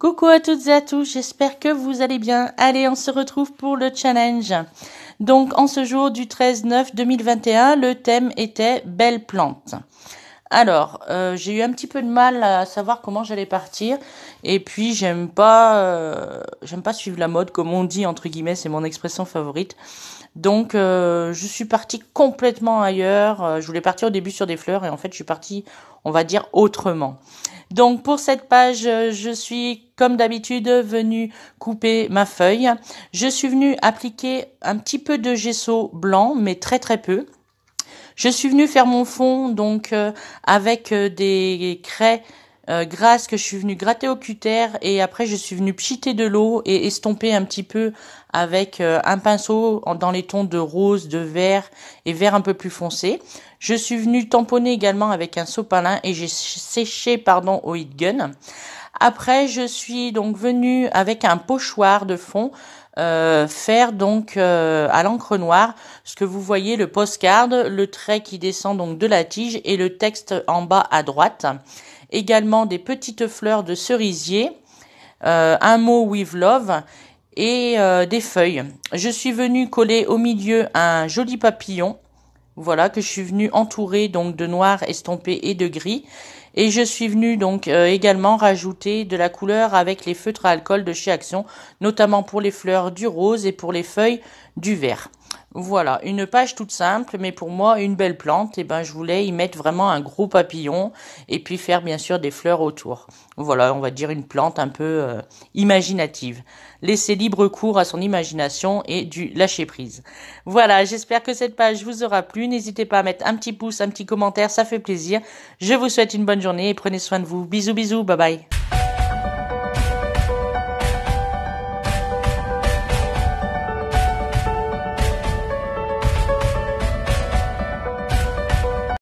Coucou à toutes et à tous, j'espère que vous allez bien. Allez, on se retrouve pour le challenge. Donc, en ce jour du 13-9-2021, le thème était Belle plantes ». Alors, euh, j'ai eu un petit peu de mal à savoir comment j'allais partir. Et puis, j'aime pas, euh, j'aime pas suivre la mode, comme on dit entre guillemets, c'est mon expression favorite. Donc, euh, je suis partie complètement ailleurs. Je voulais partir au début sur des fleurs, et en fait, je suis partie, on va dire, autrement. Donc, pour cette page, je suis comme d'habitude venue couper ma feuille. Je suis venue appliquer un petit peu de gesso blanc, mais très très peu. Je suis venue faire mon fond donc euh, avec euh, des craies euh, grasses que je suis venue gratter au cutter et après je suis venue pchiter de l'eau et estomper un petit peu avec un pinceau dans les tons de rose, de vert et vert un peu plus foncé. Je suis venue tamponner également avec un sopalin et j'ai séché pardon au heat gun. Après, je suis donc venue avec un pochoir de fond euh, faire donc euh, à l'encre noire ce que vous voyez le postcard, le trait qui descend donc de la tige et le texte en bas à droite. Également des petites fleurs de cerisier, euh, un mot with love et des feuilles. Je suis venue coller au milieu un joli papillon, voilà que je suis venue entourer donc de noir estompé et de gris et je suis venue donc euh, également rajouter de la couleur avec les feutres à alcool de chez Action, notamment pour les fleurs du rose et pour les feuilles du vert. Voilà, une page toute simple, mais pour moi une belle plante. Et eh ben, je voulais y mettre vraiment un gros papillon et puis faire bien sûr des fleurs autour. Voilà, on va dire une plante un peu euh, imaginative. Laissez libre cours à son imagination et du lâcher prise. Voilà, j'espère que cette page vous aura plu. N'hésitez pas à mettre un petit pouce, un petit commentaire, ça fait plaisir. Je vous souhaite une bonne journée et prenez soin de vous. Bisous, bisous, bye bye.